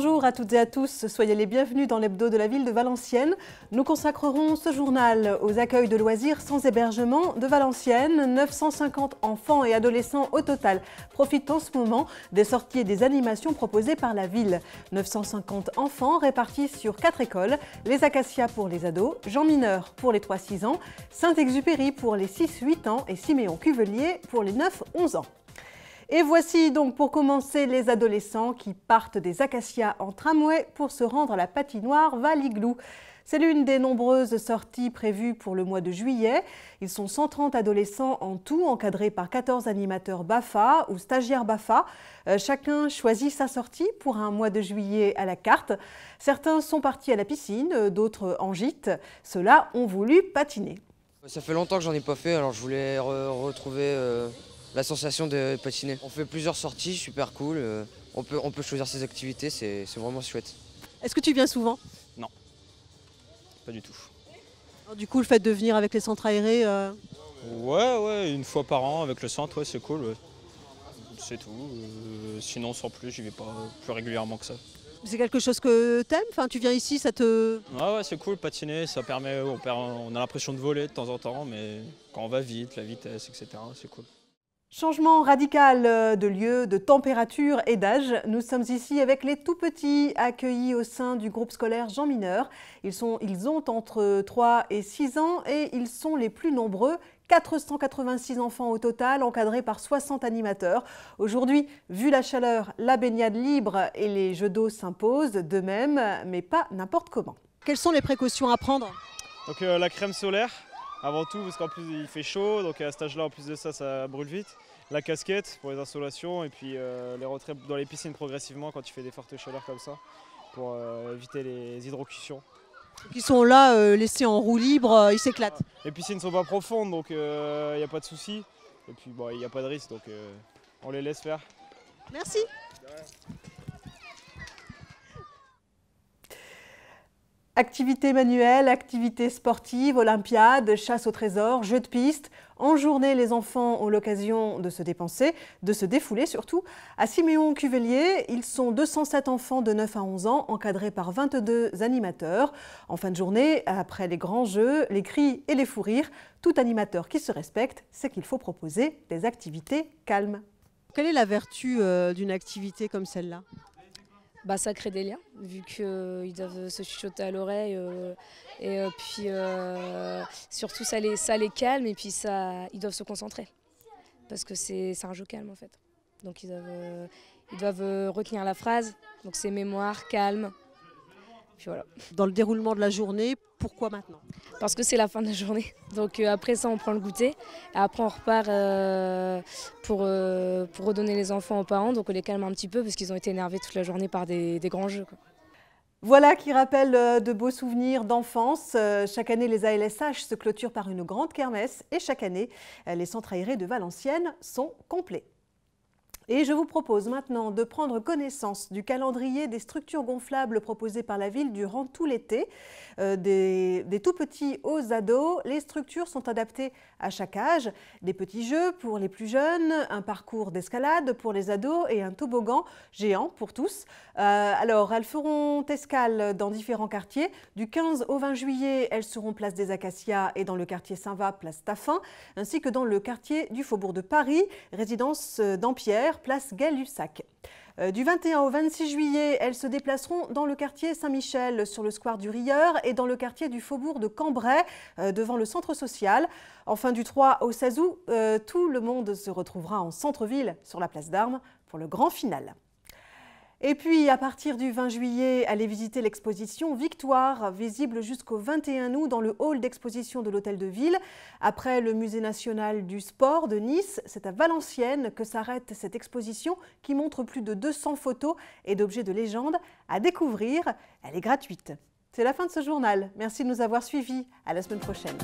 Bonjour à toutes et à tous, soyez les bienvenus dans l'hebdo de la ville de Valenciennes. Nous consacrerons ce journal aux accueils de loisirs sans hébergement de Valenciennes. 950 enfants et adolescents au total profitent en ce moment des sorties et des animations proposées par la ville. 950 enfants répartis sur quatre écoles, les Acacias pour les ados, Jean Mineur pour les 3-6 ans, Saint-Exupéry pour les 6-8 ans et Siméon Cuvelier pour les 9-11 ans. Et voici donc pour commencer les adolescents qui partent des Acacias en tramway pour se rendre à la patinoire Valiglou. C'est l'une des nombreuses sorties prévues pour le mois de juillet. Ils sont 130 adolescents en tout, encadrés par 14 animateurs BAFA ou stagiaires BAFA. Euh, chacun choisit sa sortie pour un mois de juillet à la carte. Certains sont partis à la piscine, euh, d'autres en gîte. Ceux-là ont voulu patiner. Ça fait longtemps que j'en ai pas fait, alors je voulais retrouver euh, la sensation de patiner. On fait plusieurs sorties, super cool. Euh, on, peut, on peut choisir ses activités, c'est vraiment chouette. Est-ce que tu viens souvent Non, pas du tout. du coup, le fait de venir avec les centres aérés euh, Ouais, ouais, une fois par an avec le centre, c'est cool. C'est tout. Euh, sinon, sans plus, j'y vais pas plus régulièrement que ça. C'est quelque chose que t'aimes Enfin, tu viens ici, ça te... Ouais, c'est cool, patiner, ça permet, on a l'impression de voler de temps en temps, mais quand on va vite, la vitesse, etc., c'est cool. Changement radical euh, de lieu, de température et d'âge. Nous sommes ici avec les tout petits accueillis au sein du groupe scolaire Jean Mineur. Ils, sont, ils ont entre 3 et 6 ans et ils sont les plus nombreux 486 enfants au total, encadrés par 60 animateurs. Aujourd'hui, vu la chaleur, la baignade libre et les jeux d'eau s'imposent de même, mais pas n'importe comment. Quelles sont les précautions à prendre Donc, euh, La crème solaire, avant tout parce qu'en plus il fait chaud, donc à ce âge-là en plus de ça, ça brûle vite. La casquette pour les installations et puis euh, les retraits dans les piscines progressivement quand tu fais des fortes chaleurs comme ça pour euh, éviter les hydrocutions. Ils sont là euh, laissés en roue libre, ils s'éclatent. Les piscines ne sont pas profondes donc il n'y a pas de soucis. Et puis il n'y a pas de risque donc on les laisse faire. Merci. Activités manuelles, activités sportives, olympiades, chasse au trésor, jeux de piste. En journée, les enfants ont l'occasion de se dépenser, de se défouler surtout. À Siméon Cuvelier, ils sont 207 enfants de 9 à 11 ans, encadrés par 22 animateurs. En fin de journée, après les grands jeux, les cris et les fous rires, tout animateur qui se respecte sait qu'il faut proposer des activités calmes. Quelle est la vertu euh, d'une activité comme celle-là bah, ça crée des liens, vu qu'ils euh, ils doivent se chuchoter à l'oreille. Euh, et euh, puis, surtout, ça les, ça les calme et puis ça, ils doivent se concentrer. Parce que c'est un jeu calme, en fait. Donc, ils doivent, ils doivent retenir la phrase. Donc, c'est mémoire, calme. Puis voilà. Dans le déroulement de la journée, pourquoi maintenant Parce que c'est la fin de la journée. Donc euh, après ça, on prend le goûter. Et après, on repart euh, pour, euh, pour redonner les enfants aux parents. Donc on les calme un petit peu parce qu'ils ont été énervés toute la journée par des, grands jeux. Voilà qui rappelle de beaux souvenirs d'enfance. Chaque année, les ALSH se clôturent par une grande kermesse et chaque année, les centres aérés de Valenciennes sont complets. Et je vous propose maintenant de prendre connaissance du calendrier des structures gonflables proposées par la ville durant tout l'été. Euh, des, tout petits aux ados, les structures sont adaptées à chaque âge. Des petits jeux pour les plus jeunes, un parcours d'escalade pour les ados et un toboggan géant pour tous. Euh, alors, elles feront escale dans différents quartiers. Du 15 au 20 juillet, elles seront place des Acacias et dans le quartier Saint-Va, place Taffin, ainsi que dans le quartier du Faubourg de Paris, résidence euh, d'Empierre, place Gay-Lussac. Euh, du 21 au 26 juillet, elles se déplaceront dans le quartier Saint-Michel, sur le square du Rieur et dans le quartier du Faubourg de Cambrai, euh, devant le centre social. Enfin, du 3 au 16 août, euh, tout le monde se retrouvera en centre-ville, sur la place d'Armes, pour le grand final. Et puis, à partir du 20 juillet, allez visiter l'exposition Victoire, visible jusqu'au 21 août dans le hall d'exposition de l'Hôtel de Ville. Après le Musée national du sport de Nice, c'est à Valenciennes que s'arrête cette exposition qui montre plus de 200 photos et d'objets de légende à découvrir. Elle est gratuite. C'est la fin de ce journal. Merci de nous avoir suivis. À la semaine prochaine.